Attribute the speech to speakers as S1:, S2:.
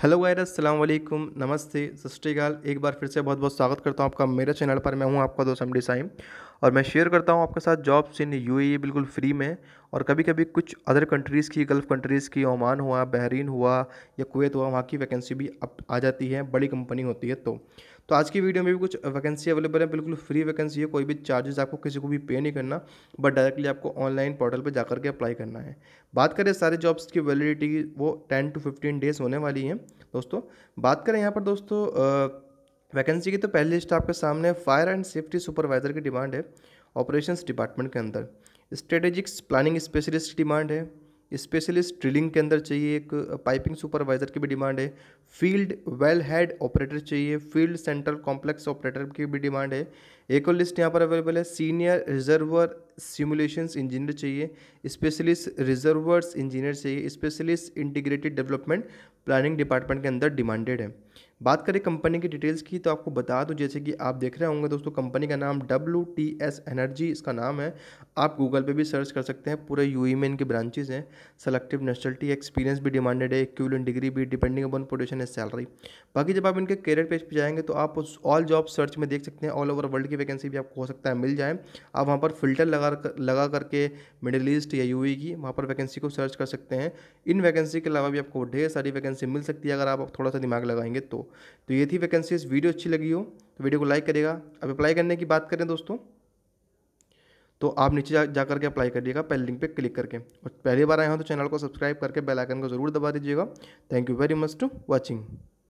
S1: hello गायर असलम नमस्ते सत श्रीकाल एक बार फिर से बहुत बहुत स्वागत करता हूँ आपका मेरे चैनल पर मैं हूं आपका दोस्त एम साइम और मैं शेयर करता हूँ आपके साथ जॉब्स इन यू बिल्कुल फ्री में और कभी कभी कुछ अदर कंट्रीज़ की गल्फ़ कंट्रीज़ की ओमान हुआ बहरीन हुआ या कुवैत हुआ वहाँ की वैकेंसी भी अब आ जाती है बड़ी कंपनी होती है तो तो आज की वीडियो में भी कुछ वैकेंसी अवेलेबल है बिल्कुल फ्री वैकेंसी है कोई भी चार्जेस आपको किसी को भी पे नहीं करना बट डायरेक्टली आपको ऑनलाइन पोर्टल पर जाकर के अप्लाई करना है बात करें सारे जॉब्स की वैलिडिटी वो टेन टू फिफ्टीन डेज़ होने वाली हैं दोस्तों बात करें यहाँ पर दोस्तों वैकेंसी की तो पहली लिस्ट आपके सामने फायर एंड सेफ्टी सुपरवाइज़र की डिमांड है ऑपरेशंस डिपार्टमेंट के अंदर स्ट्रेटेजिक्स प्लानिंग स्पेशलिस्ट की डिमांड है स्पेशलिस्ट ड्रिलिंग के अंदर चाहिए एक पाइपिंग सुपरवाइजर की भी डिमांड है फील्ड वेल हेड ऑपरेटर चाहिए फील्ड सेंट्रल कॉम्प्लेक्स ऑपरेटर की भी डिमांड है एक और लिस्ट यहाँ पर अवेलेबल है सीनियर रिजर्वर सिमुलेशंस इंजीनियर चाहिए स्पेशलिस्ट रिजर्वर्स इंजीनियर चाहिए specialist integrated development planning department के अंदर डिमांडेड है बात करें कंपनी की डिटेल्स की तो आपको बता दूं जैसे कि आप देख रहे होंगे दोस्तों कंपनी का नाम डब्ल्यू टी एस एनर्जी इसका नाम है आप गूगल पे भी सर्च कर सकते हैं पूरे यू ई e में इनके ब्रांचेज हैं सेलेक्टिव नेशनलिटी एक्सपीरियंस भी डिमांडेड है इक्वलेंट डिग्री भी depending upon position age salary बाकी जब आप इनके कैरियर पेज पर जाएंगे तो आप उस ऑल जॉब सर्च में देख सकते हैं ऑल ओवर वर्ल्ड की वैकेंसी भी आपको हो सकता है मिल जाए आप वहाँ पर फिल्टर लगा कर, लगा करके मिडिल ईस्ट या यू की वहाँ पर वैकेंसी को सर्च कर सकते हैं इन वैकेंसी के अलावा भी आपको ढेर सारी वैकेंसी मिल सकती है अगर आप थोड़ा सा दिमाग लगाएंगे तो, तो ये थी वैकेंसीज वीडियो अच्छी लगी हो तो वीडियो को लाइक करेगा अब अप्लाई करने की बात करें दोस्तों तो आप नीचे जा, जा करके अप्लाई करिएगा पहले लिंक पे क्लिक करके और पहली बार आए हो तो चैनल को सब्सक्राइब करके बेल आइकन को जरूर दबा दीजिएगा thank you very much to watching